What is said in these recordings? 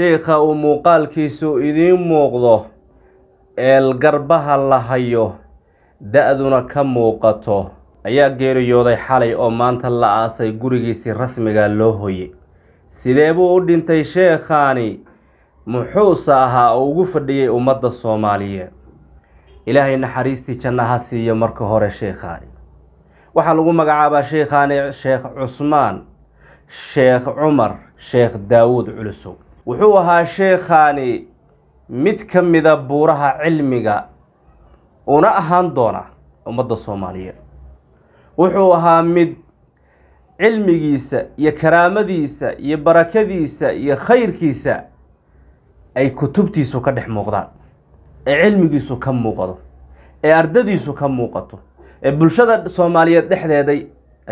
sheekha uu muuqaalkiisu idiin muuqdo eel garbaha la hayo da-duna ka muuqato ayaa geeriyooday xalay oo maanta la aasay gurigiisii rasmigaa loo hoyay sidee buu u dhintay sheekhaani muxuuse ahaa oo ugu fadhiyey ummadda soomaaliyeed ilaahay naxariistii janna ha siiyo marka hore sheekhaani waxaa lagu magacaabaa sheekhaani sheekh cusmaan sheekh cumar sheekh daawuud culusow wuxuu ahaa sheekhaani mid ka mida buuraha cilmiga una ahaan doona ummadda soomaaliyeed wuxuu ahaa mid cilmigiisa iyo karaamadiisa iyo barakadiisa iyo khayrkiisa ay kutubtiisu ka dhex muuqdaan ee cilmigiisu ka muuqdo ee ardadiisu ka muuqato ee bulshada soomaaliyeed dhexdeeday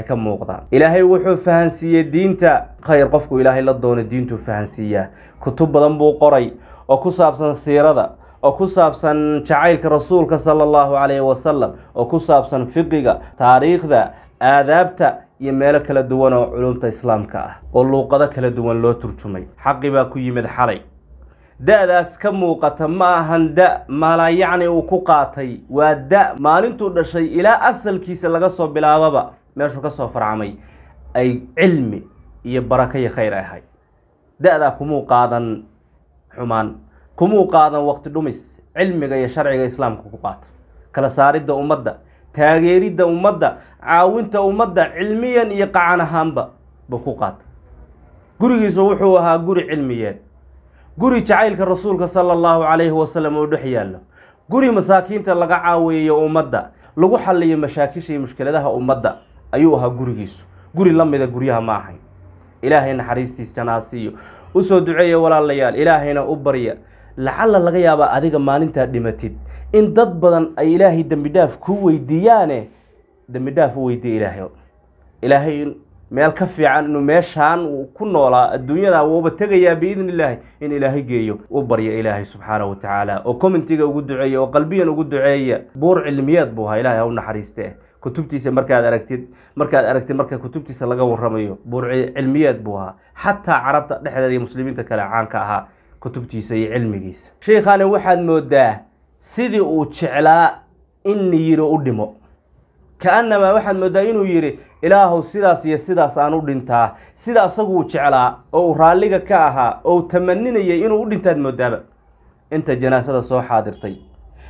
ka muuqdaan ilaahay wuxuu fahansiiyey diinta khayr qofku ilaahay la doono diintuu fahansiiyaa kutub badan buu qoray oo ku saabsan siirada oo ku saabsan jacaylka rasuulka sala allahu calayhi wasalam oo ku saabsan fiqiga taariikhda aadaabta iyo meelo kala duwan oo culumta islaamka ah oo luuqado kala duwan loo turjumay xaqi baa ku yimid xalay da-daas ka muuqata ma ahan da maalaan yacni uu ku qaatay waa da maalintuu dhashay ilaa asalkiisa laga soo bilaababa meeshuu soo farcamay ay cilmi iyo baraka khayr ahay da-daa kumuu qaadan xumaan kumuu qaadan waqti dhumis cilmiga iyo sharciga islaamka ku qaata kala saaridda ummadda taageeridda ummadda caawinta ummadda cilmiyan iyo qacan ahaanba ba ku qaata gurigiisu wuxuu ahaa guri cilmiyeed guri jacaylka rasuulka sala allahu calayhi wasalam oo dhex yaallo guri masaakiinta laga caawiyayo ummadda lagu xalliyo mashaakisha iyo mushkiladaha ummadda ayuu ahaa gurigiisu guri la mida guryaha ma ahayn ilaahay naxariistiis janaasiiyo u soo duceeya walaalayaal ilaahayna u barya lacala laga yaabaa adiga maalintaa dhimatid in dad badan ay ilaahay dembi dhaaf kuu weydiiyaane dembi dhaaf u weydiiya ilaahay ilaahay meel ka fiican inuu meeshaan uu ku noolaa adduunyada wuuba tegayaa biidni illaahi in ilaahay geeyo u barya ilaahay subxaana wa tacaala oo commentiga ugu duceeya oo qalbiyan ugu duceeya buur cilmiyeed buu ahaa ilaahay ha u naxariistee kutubtiisa markaad aragtid markaad aragtid marka kutubtiisa laga waramayo buurci cilmiyeed buu ahaa xataa carabta dhexdeeda iyo muslimiinta kale caanka ahaa kutubtiisa iyo cilmigiisa sheikhaani waxaad moodaa sidii uu jeclaa in niyiro u dhimo ka-annamaa waxaad moodaa inuu yidhi ilaahow sidaas iyo sidaas aan u dhintaa sida asaguu jeclaa oo u raalliga ka ahaa oo u tamaninayay inuu u dhintaad moodaaba inta janaasada soo xaadirtay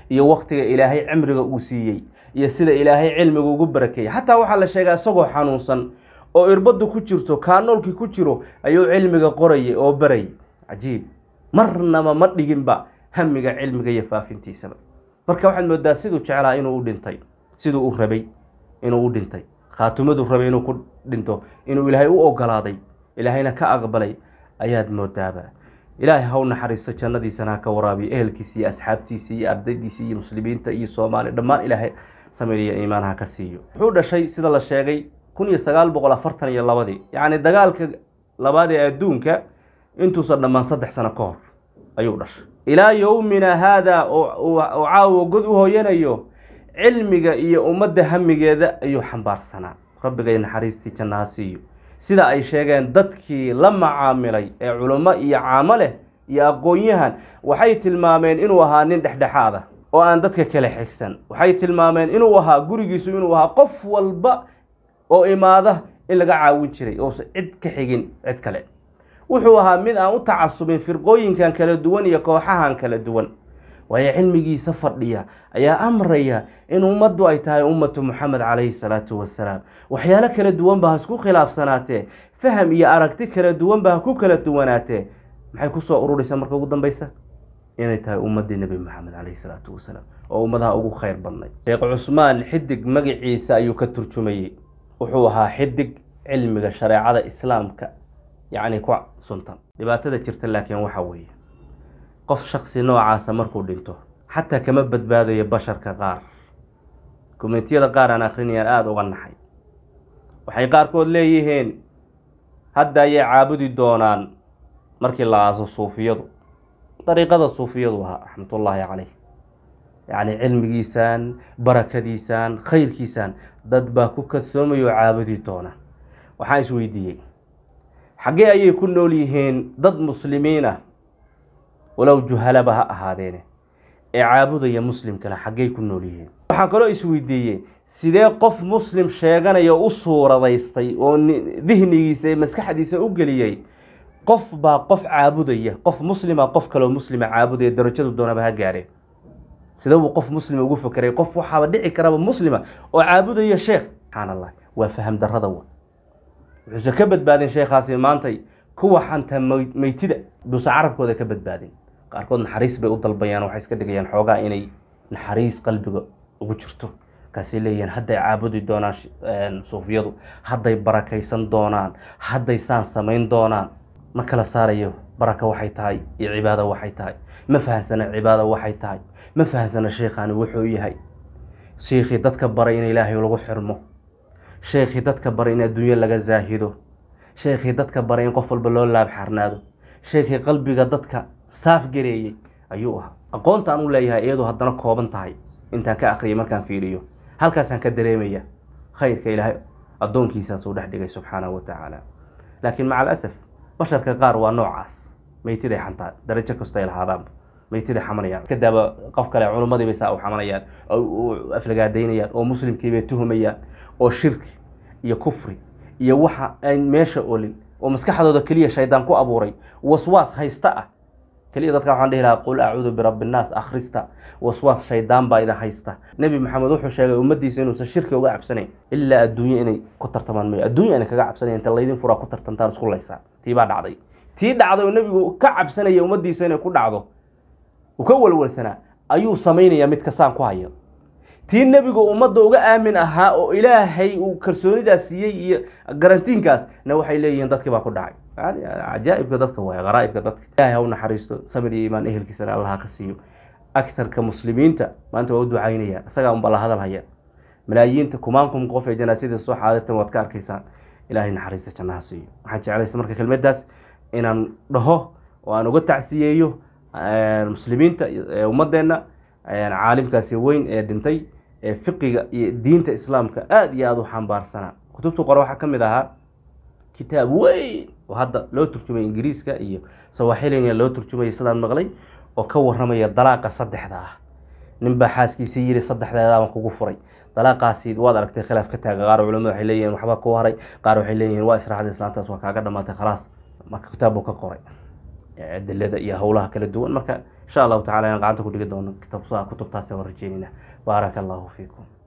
iyo wakhtiga ilaahay cimriga uu siiyey iyo sida ilaahay cilmiga ugu barakeeyey xataa waxaa la sheegaa isagoo xanuunsan oo irbaddu ku jirto kaanoolkii ku jiro ayuu cilmiga qorayay oo barayay cajiib marnaba ma dhiginba hamiga cilmiga iyo faafintiisaba marka waxaad moodaa siduu jeclaa inuu u dhintay siduu u rabay inuu u dhintay khaatumadu rabay inuu ku dhinto inuu ilaahay u ogolaaday ilaahayna ka aqbalay ayaad moodaaba ilaahay haw naxariiso jannadiisana ha ka waraabiyo ehelkiisa iyo asxaabtiisa iyo ardaydiisa iyo muslimiinta iyo soomaaliya dhammaan ilaahay sameeyo iimaanha ka siiyo wuxuu dhashay sida la sheegay kun iyo sagaal boqol afartan iyo labadii yacni dagaalka labaad ee adduunka intuusan dhammaan saddex sano ka hor ayuu dhashay ilaa yowmina haadaa oo caawo god u hooyanayo cilmiga iyo ummadda hamigeeda ayuu xambaarsanaa rabbigay naxariistii jannaha siiyo sida ay sheegeen dadkii la macaamilay ee culamo iyo caamo leh iyo aqoon-yahan waxay tilmaameen inuu ahaa nin dhexdhexaada oo aan dadka kale xigsan waxay tilmaameen inuu ahaa gurigiisu inuu ahaa qof walba oo imaada in laga caawin jiray ousan cid ka xigin cid kale wuxuu ahaa mid aan u tacasubin firqooyinkan kala duwan iyo kooxahan kala duwan waayo cilmigiisa fadhiya ayaa amraya in ummaddu ay tahay ummatu moxamed calayhi salaatu wasalaam waxyaalo kala duwan baa ha isku khilaafsanaatee faham iyo aragti kala duwan baa ha ku kala duwanaatee maxay ku soo ururaysaa marka ugu dambaysa inay tahay ummaddii nebi maxamed caleyhi salaatu wasalaam oo ummadaha ugu kheyr badnayd sheekh cusmaan xidig magaciisa ayuu ka turjumayey wuxuu ahaa xidig cilmiga shareecada islaamka yacni ku suntan dhibaatada jirta laakiin waxa weeye qof shaksi noocaasa markuu dhinto xataa kama badbaadayo basharka qaar kumentiyada qaar aan akrinayaan aada uga naxay waxay qaarkood leeyihiin hadda ayay caabudi doonaan markii la aaso suufiyadu dariiqada suufiyadu ahaa raxmatullaahi calayh yacni cilmigiisan barakadiisan khayrkiisan dad baa ku kadsoomayo oo caabudi doona waxaan isweydiiyey xaggee ayay ku nool yihiin dad muslimiin ah walow juhalaba ha ahaadeene ee caabudaya muslimkana xaggey ku nool yihiin waxaan kaloo isweydiiyey sidee qof muslim sheeganaya u suuradaystay oo dihnigiisa ee maskaxdiisa u geliyey qof baa qof caabudaya qof muslima qof kaloo muslima caabudaya darajadu doonaba ha gaareen sida qof muslima ugu fakeray qof waxaaba dhici karaba muslima oo caabudaya sheekh subxaan allah waa faham darrada wa wuxuuse ka badbaadin sheekhaasi maantay kuwa xanta meytida duusa carabkooda ka badbaadin qaarkood naxariis bay u dalbayaan waxay iska dhigayaan xoogaa inay naxariis qalbiga ugu jirto kaasay leeyihiin hadday caabudi doonaan eh, suufiyadu hadday barakaysan doonaan hadday saan samayn doonaan ma kala saarayo baraka waxay tahay iyo cibaada waxay tahay ma fahamsana cibaada waxay tahay ma fahamsana sheikhaani wuxuu yahay sheikhii dadka baray in ilaahay lagu xirmo sheekhii dadka baray in adduunyo laga zaahido sheekhii dadka baray in qof walba loo laab xarnaado sheekhii qalbiga dadka saaf gareeyey ayuu ahaa aqoontaan u leeyahay iyadu haddana kooban tahay intaan ka akhriyay markaan fiiriyo halkaasaan ka dareemaya khayrka ilaahay addoonkiisaasuu dhex dhigay subxaanahu wa tacaala laakiin maca alasaf basharka qaar waa noocaas meytiday xantaa darajo kastoo ay lahaadaan meytiday xamanayaan iska daaba qof kale culumadiibay saa u xamanayaan oo aflagaadaynayaan oo muslimkiibay tuhumayaan oo shirki iyo kufri iyo waxa aan meesha olin oo maskaxdooda keliya shaydaan ku abuuray waswaas haysta ah keliya dadka waxaan dhihi lahaa qul acuudu birabbi innaas akhrista waswaas shaydaan baa idin haysta nebi maxamed wuxuu sheegay ummaddiisa inuusan shirki uga cabsanayn ilaa adduunye inay ku tartamaan mooye adduunya inay kaga cabsanaya inta laydin furaa ku tartantaan isku laysaa tii baa dhacday tii dhacday oo nebigu ka cabsanaya ummaddiisa inay ku dhacdo uu ka walwalsanaa ayuu samaynayaa midka saan ku hayo tii nebigu ummadda uga aamin ahaa oo ilaahay uu kalsoonidaas siiyey iyo garantiinkaasna waxay leeyihiin dadkii baa ku dhacay yani dadka ilahay ha u naxariisto sabir iyo iimaan ehelkiisana muslimiinta maanta waa u ducaynayaan isagaa unba la hadal hayaan inaan dhaho oo aan uga tacsiyeeyo muslimiinta ummadeenna caalimkaasi weyn ee dhintay ee fiqiga iyo diinta islaamka aada iyo aada u xambaarsanaa qore waxaa ka kitaab weyn oo hadda loo turjumay ingiriiska iyo sawaaxiliga loo turjumay sidaan maqlay oo ka waramaya dalaaqa saddexda ah ninbaa xaaskiisa yiri saddexdeedaaban kugu furay dalaaqaasi waad aragtay khilaaf ka taaga qaar culamada waxay leeyihin waxba ku haray qaar waxay leeyihin waa israacda islaantaas waa kaaga dhamaatay khalaas marka kitaabuu ka qoray adilada iyo howlaha kala duwan marka insha allahu tacala aan gacanta ku dhigi doono kutubtaasi waan rajeynayna baaraka allahu fiikum